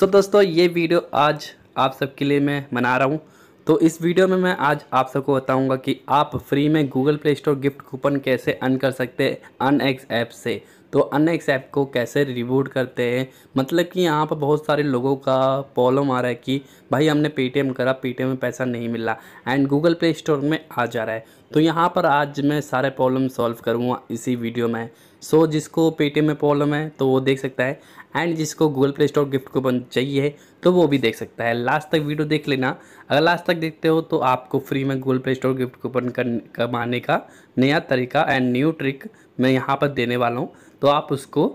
सो दोस्तों ये वीडियो आज आप सबके लिए मैं बना रहा हूँ तो इस वीडियो में मैं आज आप सबको बताऊँगा कि आप फ्री में Google Play Store gift coupon कैसे अर्न कर सकते हैं एक्स ऐप से तो अनएक्स ऐप को कैसे रिवूट करते हैं मतलब कि यहाँ पर बहुत सारे लोगों का प्रॉब्लम आ रहा है कि भाई हमने पेटीएम करा पेटीएम में पैसा नहीं मिला एंड गूगल प्ले स्टोर में आ जा रहा है तो यहाँ पर आज मैं सारे प्रॉब्लम सॉल्व करूँगा इसी वीडियो में सो so, जिसको पेटीएम में प्रॉब्लम है तो वो देख सकता है एंड जिसको Google Play Store gift coupon चाहिए तो वो भी देख सकता है लास्ट तक वीडियो देख लेना अगर लास्ट तक देखते हो तो आपको फ्री में Google Play Store gift coupon कमाने का नया तरीका एंड न्यू ट्रिक मैं यहाँ पर देने वाला हूँ तो आप उसको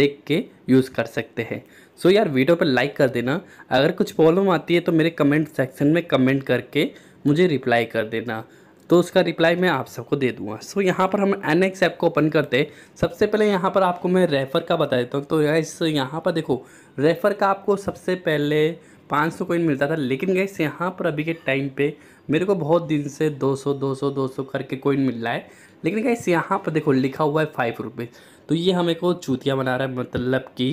देख के यूज़ कर सकते हैं सो so, यार वीडियो पर लाइक कर देना अगर कुछ प्रॉब्लम आती है तो मेरे कमेंट सेक्शन में कमेंट करके मुझे रिप्लाई कर देना तो उसका रिप्लाई मैं आप सबको दे दूंगा सो यहाँ पर हम एन एक्स ऐप को ओपन करते हैं सबसे पहले यहाँ पर आपको मैं रेफ़र का बता देता हूँ तो गैस यहाँ पर देखो रेफ़र का आपको सबसे पहले पाँच सौ कोइन मिलता था लेकिन गैस यहाँ पर अभी के टाइम पे मेरे को बहुत दिन से 200 200 200 करके कोइन मिल रहा है लेकिन गैस यहाँ पर देखो लिखा हुआ है फाइव रुपीज़ तो ये हमें को चूतिया बना रहा है मतलब कि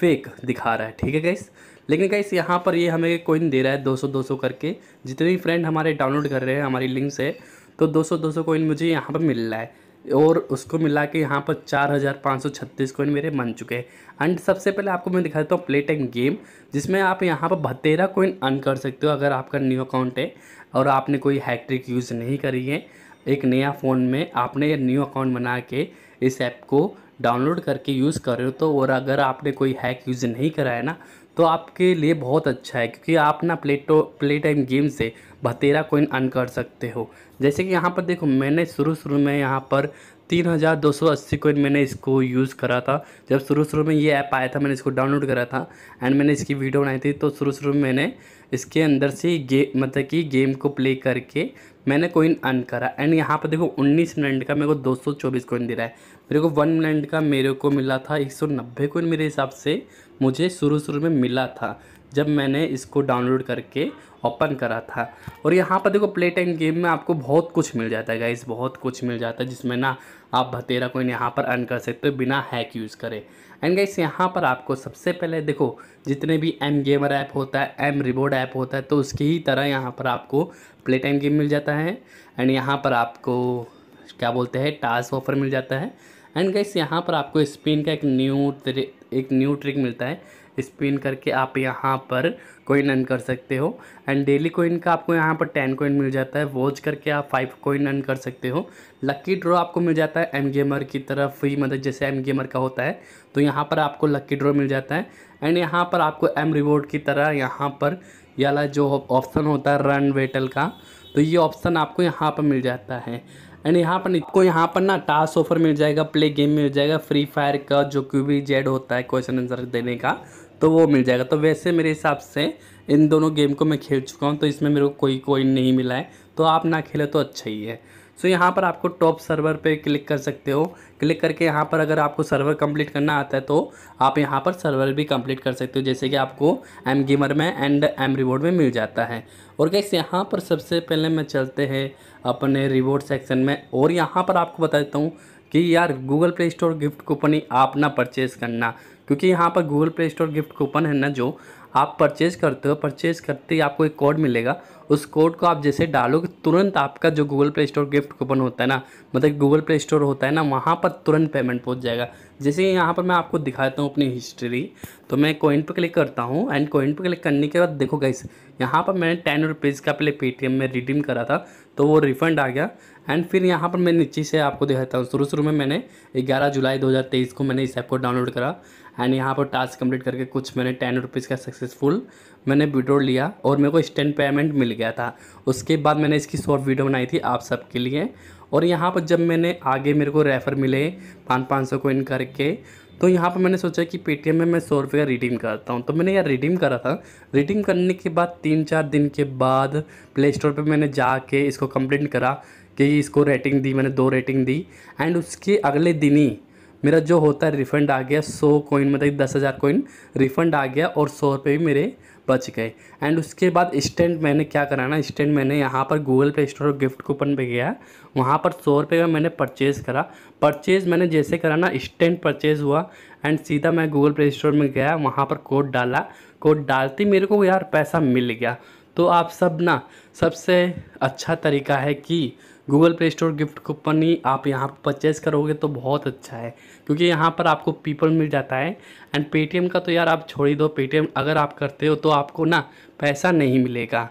फेक दिखा रहा है ठीक है गैस लेकिन इस यहाँ पर ये हमें कोइन दे रहा है 200 200 करके जितने भी फ्रेंड हमारे डाउनलोड कर रहे हैं हमारी लिंक से तो 200 200 कोइन मुझे यहाँ पर मिल रहा है और उसको मिला के यहाँ पर चार हज़ार पाँच सौ छत्तीस कोइन मेरे बन चुके हैं एंड सबसे पहले आपको मैं दिखा देता हूँ प्ले टाइम गेम जिसमें आप यहाँ पर बतेरा कोइन अर्न कर सकते हो अगर आपका न्यू अकाउंट है और आपने कोई हैक्ट्रिक यूज़ नहीं करी है एक नया फ़ोन में आपने न्यू अकाउंट बना के इस ऐप को डाउनलोड करके यूज़ कर रहे हो तो और अगर आपने कोई हैक यूज़ नहीं करा है ना तो आपके लिए बहुत अच्छा है क्योंकि आप ना प्लेटो प्ले टाइम गेम से बतेरा कोइन अन कर सकते हो जैसे कि यहाँ पर देखो मैंने शुरू शुरू में यहाँ पर तीन हज़ार दो सौ अस्सी कोइन मैंने इसको यूज़ करा था जब शुरू शुरू में ये ऐप आया था मैंने इसको डाउनलोड करा था एंड मैंने इसकी वीडियो बनाई थी तो शुरू शुरू में मैंने इसके अंदर से गे मतलब कि गेम को प्ले करके मैंने कोइन अर्न करा एंड यहाँ पर देखो 19 मिनट का मेरे को 224 कोइन दे रहा है मेरे को वन मिनट का मेरे को मिला था 190 कोइन मेरे हिसाब से मुझे शुरू शुरू में मिला था जब मैंने इसको डाउनलोड करके ओपन करा था और यहाँ पर देखो प्ले टाइम गेम में आपको बहुत कुछ मिल जाता है गाइस बहुत कुछ मिल जाता है जिसमें ना आप भतेरा कोई यहाँ पर अर्न कर सकते हो बिना हैक यूज़ करें एंड गाइस यहाँ पर आपको सबसे पहले देखो जितने भी एम गेमर ऐप होता है एम रिबोर्ड ऐप होता है तो उसकी ही तरह यहाँ पर आपको प्ले टाइम गेम मिल जाता है एंड यहाँ पर आपको क्या बोलते हैं टास्क ऑफर मिल जाता है एंड गाइस यहाँ पर आपको स्पिन का एक न्यू एक न्यू ट्रिक मिलता है स्पिन करके आप यहाँ पर कोइन अर्न कर सकते हो एंड डेली कोइन का आपको यहाँ पर टेन कोइन मिल जाता है वॉच करके आप फाइव कोइन अर्न कर सकते हो लक्की ड्रॉ आपको मिल जाता है एम गेमर की तरफ फ्री मदद जैसे एम गेमर का होता है तो यहाँ पर आपको लक्की ड्रॉ मिल जाता है एंड यहाँ पर आपको एम रिवॉर्ड की तरह यहाँ पर याला जो ऑप्शन होता है रन वेटल का तो ये ऑप्शन आपको यहाँ पर मिल जाता है एंड यहाँ पर को यहाँ पर ना टास्क ऑफर मिल जाएगा प्ले गेम मिल जाएगा फ्री फायर का जो क्यू बी जेड होता है क्वेश्चन आंसर देने का तो वो मिल जाएगा तो वैसे मेरे हिसाब से इन दोनों गेम को मैं खेल चुका हूँ तो इसमें मेरे को कोई कोई नहीं मिला है तो आप ना खेले तो अच्छा ही है सो यहाँ पर आपको टॉप सर्वर पे क्लिक कर सकते हो क्लिक करके यहाँ पर अगर आपको सर्वर कंप्लीट करना आता है तो आप यहाँ पर सर्वर भी कंप्लीट कर सकते हो जैसे कि आपको एम गेमर में एंड एम रिवॉर्ड में मिल जाता है और कैसे यहाँ पर सबसे पहले मैं चलते हैं अपने रिवॉर्ड सेक्शन में और यहाँ पर आपको बता देता हूँ कि यार Google Play Store gift coupon ही आप ना परचेज़ करना क्योंकि यहाँ पर Google Play Store gift coupon है ना जो आप परचेज़ करते हो परचेज़ करते ही आपको एक कोड मिलेगा उस कोड को आप जैसे डालोगे तुरंत आपका जो Google Play Store gift coupon होता है ना मतलब गूगल प्ले स्टोर होता है ना वहाँ पर तुरंत पेमेंट पहुँच जाएगा जैसे यहाँ पर मैं आपको दिखाता हूँ अपनी हिस्ट्री तो मैं कोइन पर क्लिक करता हूँ एंड कोइन पर क्लिक करने के बाद देखो गाइस यहाँ पर मैंने टेन रुपीज़ का पहले पेटीएम में रिडीम करा था तो वो रिफ़ंड आ गया एंड फिर यहाँ पर मैं नीचे से आपको दिखाता हूँ शुरू शुरू में मैंने 11 जुलाई 2023 को मैंने इस ऐप को डाउनलोड करा एंड यहाँ पर टास्क कंप्लीट करके कुछ मैंने टेन रुपीज़ का सक्सेसफुल मैंने विड्रो लिया और मेरे को इंस्टेंट पेमेंट मिल गया था उसके बाद मैंने इसकी शॉर्ट वीडियो बनाई थी आप सबके लिए और यहाँ पर जब मैंने आगे मेरे को रेफ़र मिले पाँच पाँच सौ कोइन करके तो यहाँ पर मैंने सोचा कि पेटीएम में मैं सौ रुपये का रिडीम करता हूँ तो मैंने यार रिडीम करा था रिडीम करने के बाद तीन चार दिन के बाद प्ले स्टोर पर मैंने जाके इसको कंप्लेंट करा कि इसको रेटिंग दी मैंने दो रेटिंग दी एंड उसके अगले दिन ही मेरा जो होता है रिफ़ंड आ गया सौ कोइन मतलब दस हज़ार कोइन रिफ़ंड आ गया और सौ रुपये भी मेरे बच गए एंड उसके बाद स्टैंड मैंने क्या करा ना स्टैंड मैंने यहाँ पर गूगल पे स्टोर गिफ्ट कूपन पे गया वहाँ पर सौ रुपये का मैंने परचेज़ करा परचेज़ मैंने जैसे करा ना स्टैंड परचेज़ हुआ एंड सीधा मैं गूगल प्ले स्टोर में गया वहाँ पर कोड डाला कोड डालते मेरे को यार पैसा मिल गया तो आप सब ना सबसे अच्छा तरीका है कि Google Play Store gift coupon ही आप यहाँ पर परचेज़ करोगे तो बहुत अच्छा है क्योंकि यहाँ पर आपको पीपल मिल जाता है एंड पेटीएम का तो यार आप छोड़ ही दो पेटीएम अगर आप करते हो तो आपको ना पैसा नहीं मिलेगा